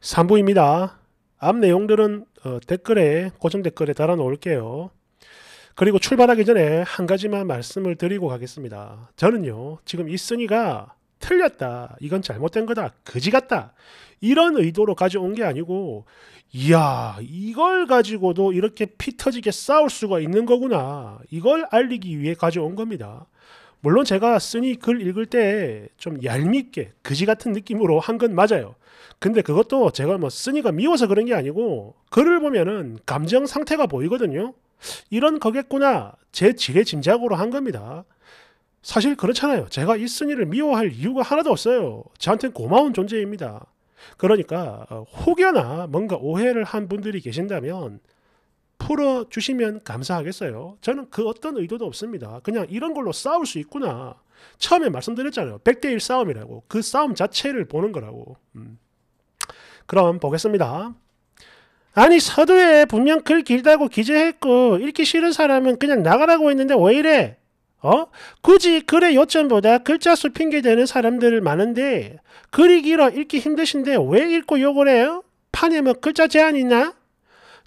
3부입니다. 앞 내용들은 어, 댓글에 고정 댓글에 달아 놓을게요. 그리고 출발하기 전에 한 가지만 말씀을 드리고 가겠습니다. 저는요, 지금 이순이가 틀렸다. 이건 잘못된 거다. 거지 같다. 이런 의도로 가져온 게 아니고, 이야, 이걸 가지고도 이렇게 피 터지게 싸울 수가 있는 거구나. 이걸 알리기 위해 가져온 겁니다. 물론 제가 쓰니 글 읽을 때 좀 얄밉게 그지 같은 느낌으로 한 건 맞아요. 근데 그것도 제가 뭐 쓰니가 미워서 그런 게 아니고 글을 보면은 감정 상태가 보이거든요. 이런 거겠구나. 제 지레 짐작으로 한 겁니다. 사실 그렇잖아요. 제가 이쓰니를 미워할 이유가 하나도 없어요. 저한테는 고마운 존재입니다. 그러니까 어, 혹여나 뭔가 오해를 한 분들이 계신다면 풀어주시면 감사하겠어요. 저는 그 어떤 의도도 없습니다. 그냥 이런 걸로 싸울 수 있구나. 처음에 말씀드렸잖아요. 100대1 싸움이라고. 그 싸움 자체를 보는 거라고. 음. 그럼 보겠습니다. 아니 서두에 분명 글 길다고 기재했고 읽기 싫은 사람은 그냥 나가라고 했는데 왜 이래? 어? 굳이 글의 요점보다 글자 수 핑계대는 사람들 많은데 글이 길어 읽기 힘드신데 왜 읽고 욕을 해요? 판에 뭐 글자 제한 있나?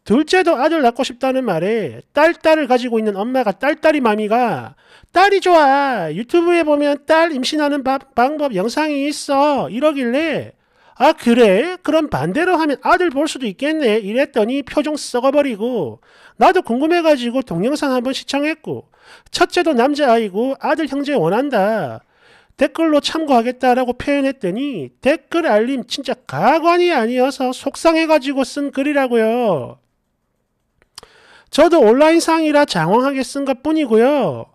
둘째도 아들 낳고 싶다는 말에 딸, 딸을 가지고 있는 엄마가 딸딸이 마미가 딸이 좋아. 유튜브에 보면 딸 임신하는 바, 방법 영상이 있어. 이러길래 아 그래? 그럼 반대로 하면 아들 볼 수도 있겠네. 이랬더니 표정 썩어버리고 나도 궁금해가지고 동영상 한번 시청했고 첫째도 남자아이고 아들 형제 원한다. 댓글로 참고하겠다라고 표현했더니 댓글 알림 진짜 가관이 아니어서 속상해가지고 쓴 글이라고요. 저도 온라인상이라 장황하게 쓴 것 뿐이고요.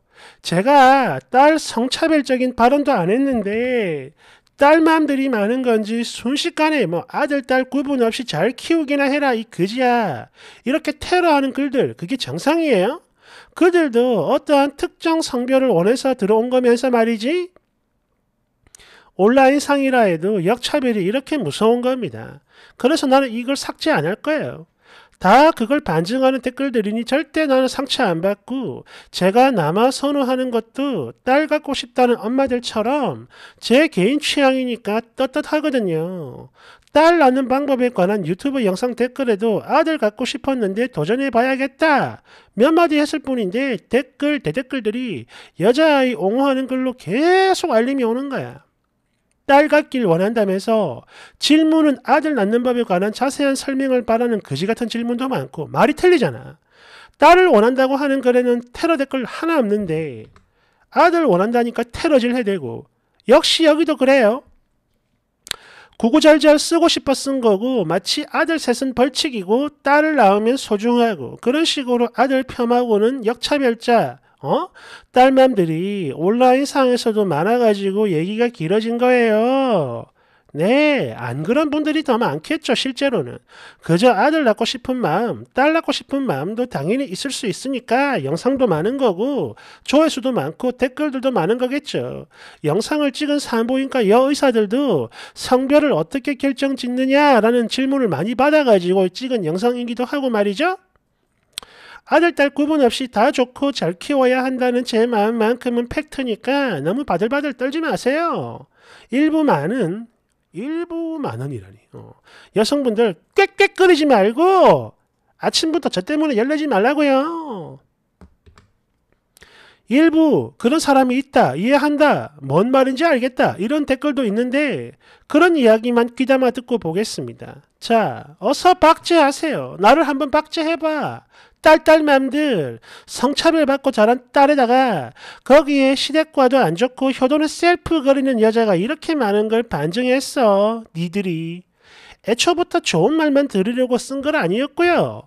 제가 딸 성차별적인 발언도 안 했는데 딸맘들이 많은 건지 순식간에 뭐 아들 딸 구분 없이 잘 키우기나 해라 이 그지야 이렇게 테러하는 글들 그게 정상이에요? 그들도 어떠한 특정 성별을 원해서 들어온 거면서 말이지 온라인 상이라 해도 역차별이 이렇게 무서운 겁니다. 그래서 나는 이걸 삭제 안 할 거예요. 다 그걸 반증하는 댓글들이니 절대 나는 상처 안 받고 제가 남아 선호하는 것도 딸 갖고 싶다는 엄마들처럼 제 개인 취향이니까 떳떳하거든요. 딸 낳는 방법에 관한 유튜브 영상 댓글에도 아들 갖고 싶었는데 도전해봐야겠다 몇 마디 했을 뿐인데 댓글 대댓글들이 여자아이 옹호하는 글로 계속 알림이 오는 거야. 딸 같길 원한다면서 질문은 아들 낳는 법에 관한 자세한 설명을 바라는 그지 같은 질문도 많고 말이 틀리잖아. 딸을 원한다고 하는 글에는 테러 댓글 하나 없는데 아들 원한다니까 테러질 해대고 역시 여기도 그래요. 구구절절 쓰고 싶어 쓴 거고 마치 아들 셋은 벌칙이고 딸을 낳으면 소중하고 그런 식으로 아들 폄하고는 역차별자 어? 딸맘들이 온라인상에서도 많아가지고 얘기가 길어진 거예요. 네, 안 그런 분들이 더 많겠죠, 실제로는. 그저 아들 낳고 싶은 마음, 딸 낳고 싶은 마음도 당연히 있을 수 있으니까 영상도 많은 거고, 조회수도 많고, 댓글들도 많은 거겠죠. 영상을 찍은 산부인과 여의사들도 성별을 어떻게 결정 짓느냐라는 질문을 많이 받아가지고 찍은 영상이기도 하고 말이죠. 아들, 딸 구분 없이 다 좋고 잘 키워야 한다는 제 마음만큼은 팩트니까 너무 바들바들 떨지 마세요. 일부많은 일부만은이라니. 어. 여성분들 꽥꽥 거리지 말고 아침부터 저 때문에 열내지 말라고요. 일부 그런 사람이 있다 이해한다 뭔 말인지 알겠다 이런 댓글도 있는데 그런 이야기만 귀담아 듣고 보겠습니다 자 어서 박제하세요 나를 한번 박제해봐 딸딸맘들 성찰을 받고 자란 딸에다가 거기에 시댁과도 안 좋고 효도는 셀프거리는 여자가 이렇게 많은 걸 반증했어. 니들이. 애초부터 좋은 말만 들으려고 쓴 건 아니었고요.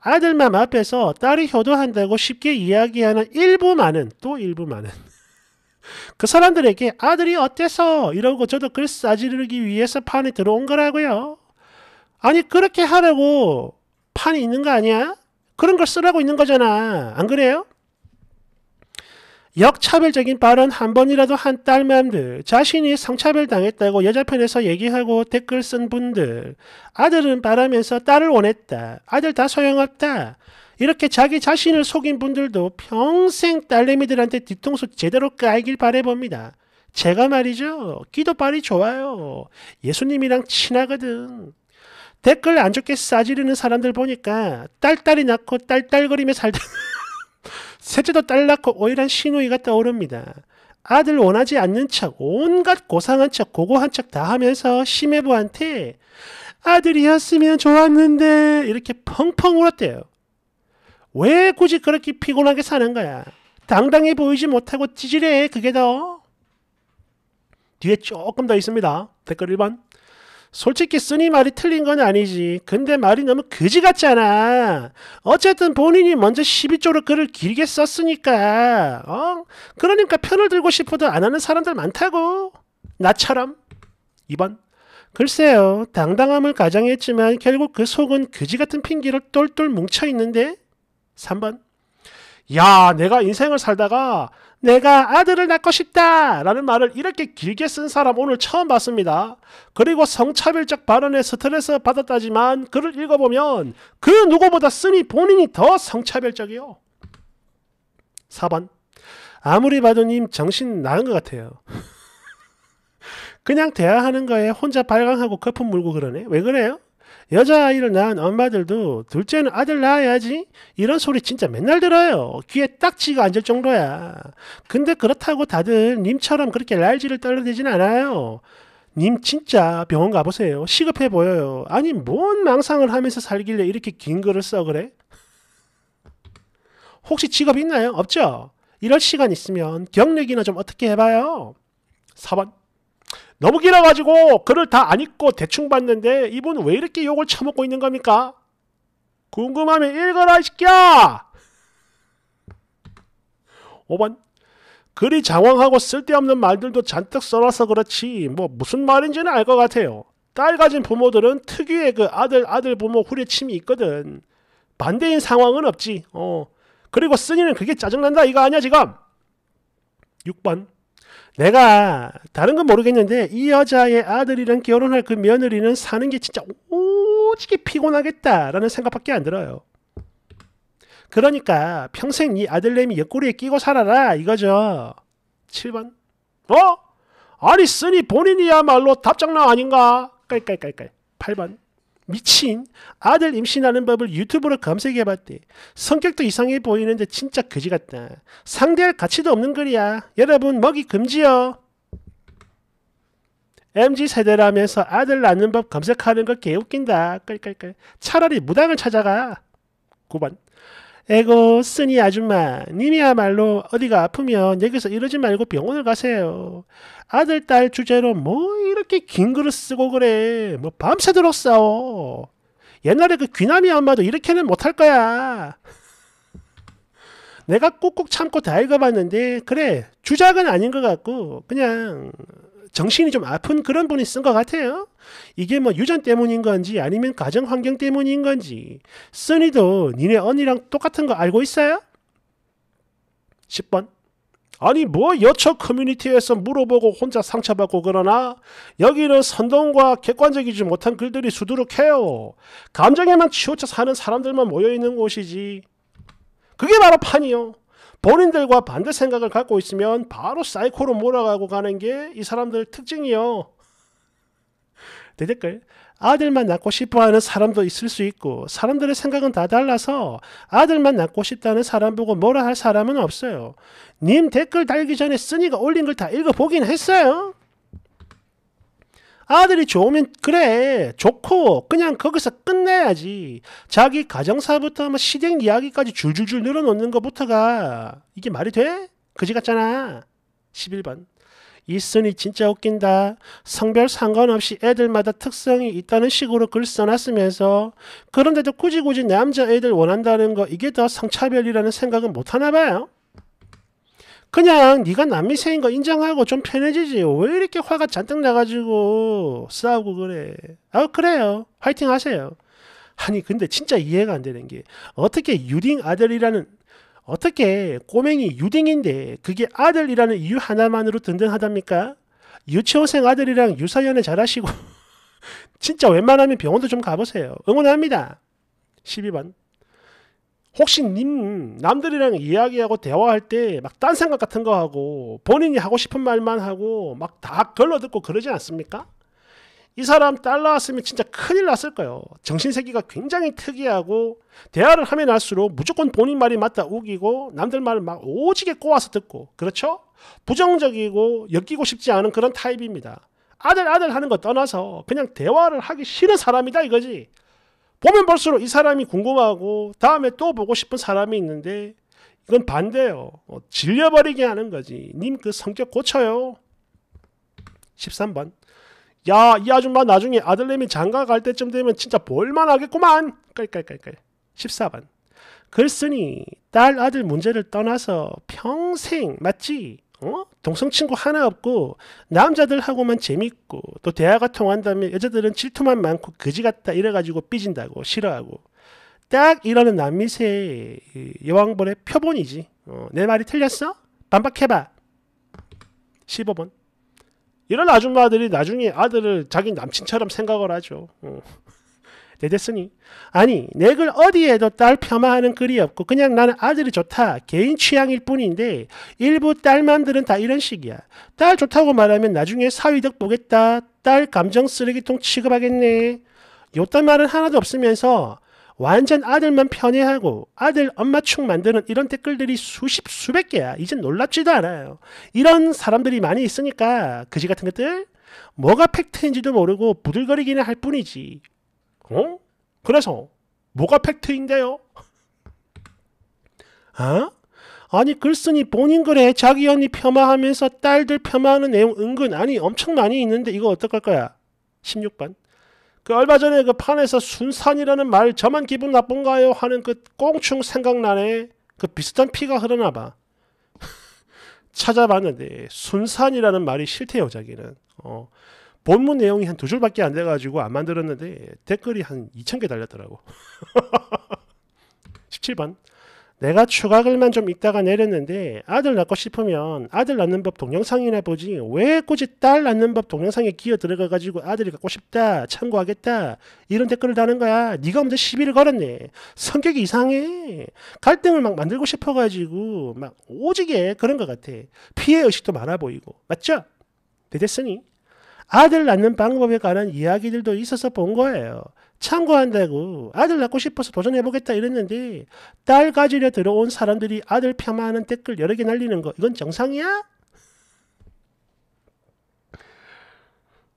아들맘 앞에서 딸이 효도한다고 쉽게 이야기하는 일부 많은 또 일부 많은 그 사람들에게 아들이 어때서 이러고 저도 글 싸지르기 위해서 판에 들어온 거라고요. 아니 그렇게 하라고 판이 있는 거 아니야? 그런 걸 쓰라고 있는 거잖아. 안 그래요? 역차별적인 발언 한 번이라도 한 딸맘들, 자신이 성차별 당했다고 여자 편에서 얘기하고 댓글 쓴 분들, 아들은 바라면서 딸을 원했다, 아들 다 소용없다, 이렇게 자기 자신을 속인 분들도 평생 딸내미들한테 뒤통수 제대로 까이길 바래봅니다. 제가 말이죠. 기도빨이 좋아요. 예수님이랑 친하거든. 댓글 안 좋게 싸지르는 사람들 보니까 딸딸이 낳고 딸딸거리며 살다 셋째도 딸 낳고 오일한 신누이가 떠오릅니다. 아들 원하지 않는 척 온갖 고상한 척 고고한 척 다 하면서 심해부한테 아들이었으면 좋았는데 이렇게 펑펑 울었대요. 왜 굳이 그렇게 피곤하게 사는 거야? 당당해 보이지 못하고 찌질해 그게 더 뒤에 조금 더 있습니다. 댓글 1번 솔직히 쓰니 말이 틀린 건 아니지. 근데 말이 너무 그지 같잖아. 어쨌든 본인이 먼저 12조로 글을 길게 썼으니까. 어? 그러니까 편을 들고 싶어도 안 하는 사람들 많다고. 나처럼. 2번. 글쎄요. 당당함을 가장했지만 결국 그 속은 그지 같은 핑계로 똘똘 뭉쳐 있는데. 3번. 야, 내가 인생을 살다가 내가 아들을 낳고 싶다라는 말을 이렇게 길게 쓴 사람 오늘 처음 봤습니다. 그리고 성차별적 발언에 스트레스 받았다지만 글을 읽어보면 그 누구보다 쓰니 본인이 더 성차별적이요. 4번 아무리 봐도 님 정신 나간 것 같아요. 그냥 대화하는 거에 혼자 발광하고 거품 물고 그러네. 왜 그래요? 여자아이를 낳은 엄마들도 둘째는 아들 낳아야지 이런 소리 진짜 맨날 들어요. 귀에 딱지가 앉을 정도야. 근데 그렇다고 다들 님처럼 그렇게 날지를 떨어대진 않아요. 님 진짜 병원 가보세요. 시급해 보여요. 아니 뭔 망상을 하면서 살길래 이렇게 긴 글을 써 그래? 혹시 직업 있나요? 없죠? 이럴 시간 있으면 경력이나 좀 어떻게 해봐요. 4번 너무 길어가지고 글을 다 안 읽고 대충 봤는데 이분 왜 이렇게 욕을 처먹고 있는 겁니까? 궁금하면 읽어라 이 새끼야! 5번 글이 장황하고 쓸데없는 말들도 잔뜩 써놔서 그렇지 뭐 무슨 말인지는 알 것 같아요. 딸 가진 부모들은 특유의 그 아들 아들 부모 후려침이 있거든. 반대인 상황은 없지. 어. 그리고 쓰니는 그게 짜증난다 이거 아니야 지금. 6번 내가 다른 건 모르겠는데 이 여자의 아들이랑 결혼할 그 며느리는 사는 게 진짜 오지게 피곤하겠다라는 생각밖에 안 들어요. 그러니까 평생 이 아들내미 옆구리에 끼고 살아라 이거죠. 7번. 어? 아니 쓰니 본인이야말로 답장나 아닌가? 깔깔깔깔. 8번. 미친 아들 임신하는 법을 유튜브로 검색해봤대. 성격도 이상해 보이는데 진짜 거지 같다. 상대할 가치도 없는 글이야. 여러분 먹이 금지요. m g 세대라면서 아들 낳는 법 검색하는 걸 개웃긴다. 깔깔깔. 차라리 무당을 찾아가. 9번. 에고 쓰니 아줌마 님이야말로 어디가 아프면 여기서 이러지 말고 병원을 가세요. 아들 딸 주제로 뭐 이렇게 긴 글을 쓰고 그래. 뭐 밤새도록 싸워. 옛날에 그 귀남이 엄마도 이렇게는 못할 거야. 내가 꾹꾹 참고 다 읽어봤는데 그래 주작은 아닌 것 같고 그냥 정신이 좀 아픈 그런 분이 쓴 것 같아요. 이게 뭐 유전 때문인 건지 아니면 가정 환경 때문인 건지 써니도 니네 언니랑 똑같은 거 알고 있어요? 10번 아니 뭐 여초 커뮤니티에서 물어보고 혼자 상처받고 그러나 여기는 선동과 객관적이지 못한 글들이 수두룩해요. 감정에만 치우쳐 사는 사람들만 모여있는 곳이지. 그게 바로 판이요. 본인들과 반대 생각을 갖고 있으면 바로 사이코로 몰아가고 가는 게 이 사람들 특징이요. 대댓글 아들만 낳고 싶어하는 사람도 있을 수 있고 사람들의 생각은 다 달라서 아들만 낳고 싶다는 사람 보고 뭐라 할 사람은 없어요. 님 댓글 달기 전에 쓰니가 올린 걸 다 읽어보긴 했어요. 아들이 좋으면 그래 좋고 그냥 거기서 끝내야지 자기 가정사부터 뭐 시댁 이야기까지 줄줄줄 늘어놓는 것부터가 이게 말이 돼? 그지 같잖아 11번 이순이 진짜 웃긴다. 성별 상관없이 애들마다 특성이 있다는 식으로 글 써놨으면서 그런데도 굳이 굳이 남자애들 원한다는 거 이게 더 성차별이라는 생각은 못하나 봐요. 그냥 네가 남미생인 거 인정하고 좀 편해지지 왜 이렇게 화가 잔뜩 나가지고 싸우고 그래 아 그래요 화이팅 하세요 아니 근데 진짜 이해가 안 되는 게 어떻게 유딩 아들이라는 어떻게 꼬맹이 유딩인데 그게 아들이라는 이유 하나만으로 든든하답니까? 유치원생 아들이랑 유사연애 잘하시고 진짜 웬만하면 병원도 좀 가보세요 응원합니다 12번 혹시 님 남들이랑 이야기하고 대화할 때 막 딴 생각 같은 거 하고 본인이 하고 싶은 말만 하고 막 다 걸러 듣고 그러지 않습니까? 이 사람 딸라왔으면 진짜 큰일 났을 거예요. 정신세계가 굉장히 특이하고 대화를 하면 할수록 무조건 본인 말이 맞다 우기고 남들 말을 막 오지게 꼬아서 듣고 그렇죠? 부정적이고 엮이고 싶지 않은 그런 타입입니다. 아들 아들 하는 거 떠나서 그냥 대화를 하기 싫은 사람이다 이거지. 보면 볼수록 이 사람이 궁금하고 다음에 또 보고 싶은 사람이 있는데 이건 반대예요. 어, 질려버리게 하는 거지. 님 그 성격 고쳐요. 13번. 야, 이 아줌마 나중에 아들내미 장가 갈 때쯤 되면 진짜 볼만 하겠구만. 깔깔깔깔. 14번. 글쓴이딸 아들 문제를 떠나서 평생 맞지? 어? 동성 친구 하나 없고 남자들하고만 재밌고 또 대화가 통한다면 여자들은 질투만 많고 거지 같다 이래가지고 삐진다고 싫어하고 딱 이러는 남미세 여왕벌의 표본이지. 어, 내 말이 틀렸어? 반박해봐. 15번. 이런 아줌마들이 나중에 아들을 자기 남친처럼 생각을 하죠. 어. 되겠으니 아니 내 글 어디에도 딸 폄하하는 글이 없고 그냥 나는 아들이 좋다 개인 취향일 뿐인데 일부 딸맘들은 다 이런 식이야 딸 좋다고 말하면 나중에 사위덕 보겠다 딸 감정 쓰레기통 취급하겠네 요딴 말은 하나도 없으면서 완전 아들만 편애하고 아들 엄마 충 만드는 이런 댓글들이 수십 수백 개야 이젠 놀랍지도 않아요 이런 사람들이 많이 있으니까 그지 같은 것들 뭐가 팩트인지도 모르고 부들거리기는 할 뿐이지 어? 그래서 뭐가 팩트인데요? 아? 아니 글쓴이 본인 글에 자기 언니 폄하하면서 딸들 폄하하는 내용 은근 아니 엄청 많이 있는데 이거 어떡할 거야? 16번 그 얼마 전에 그 판에서 순산이라는 말 저만 기분 나쁜가요? 하는 그 꽁충 생각나네 그 비슷한 피가 흐르나 봐 찾아봤는데 순산이라는 말이 싫대요 자기는 어. 본문 내용이 한 두 줄밖에 안 돼가지고 안 만들었는데 댓글이 한 2천 개 달렸더라고. 17번. 내가 추가글만 좀 읽다가 내렸는데 아들 낳고 싶으면 아들 낳는 법 동영상이나 보지 왜 굳이 딸 낳는 법 동영상에 끼어 들어가가지고 아들이 갖고 싶다 참고하겠다 이런 댓글을 다는 거야 네가 먼저 시비를 걸었네 성격이 이상해 갈등을 막 만들고 싶어가지고 막 오지게 그런 것 같아 피해 의식도 많아 보이고 맞죠? 되됐으니 네, 아들 낳는 방법에 관한 이야기들도 있어서 본 거예요. 참고한다고 아들 낳고 싶어서 도전해보겠다 이랬는데 딸 가지려 들어온 사람들이 아들 폄하하는 댓글 여러 개 날리는 거 이건 정상이야?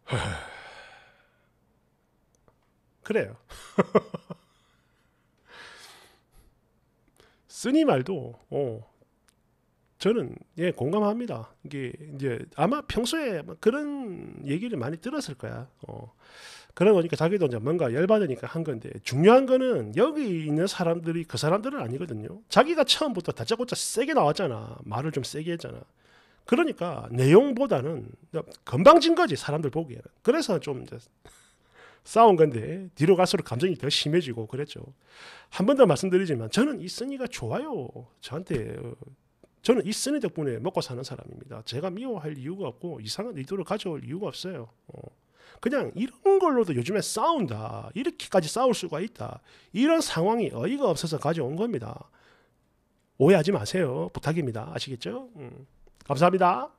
그래요. 쓰니 말도 어, 저는 예 공감합니다. 이게 이제 아마 평소에 뭐 그런 얘기를 많이 들었을 거야. 어. 그런거니까 자기도 이제 뭔가 열받으니까 한 건데 중요한 거는 여기 있는 사람들이 그 사람들은 아니거든요. 자기가 처음부터 다짜고짜 세게 나왔잖아. 말을 좀 세게 했잖아. 그러니까 내용보다는 건방진 거지 사람들 보기에는. 그래서 좀 이제 싸운 건데 뒤로 갈수록 감정이 더 심해지고 그랬죠. 한 번 더 말씀드리지만 저는 이 쓴이가 좋아요. 저한테 저는 이 쓰니 덕분에 먹고 사는 사람입니다. 제가 미워할 이유가 없고 이상한 의도를 가져올 이유가 없어요. 어. 그냥 이런 걸로도 요즘에 싸운다. 이렇게까지 싸울 수가 있다. 이런 상황이 어이가 없어서 가져온 겁니다. 오해하지 마세요. 부탁입니다. 아시겠죠? 음. 감사합니다.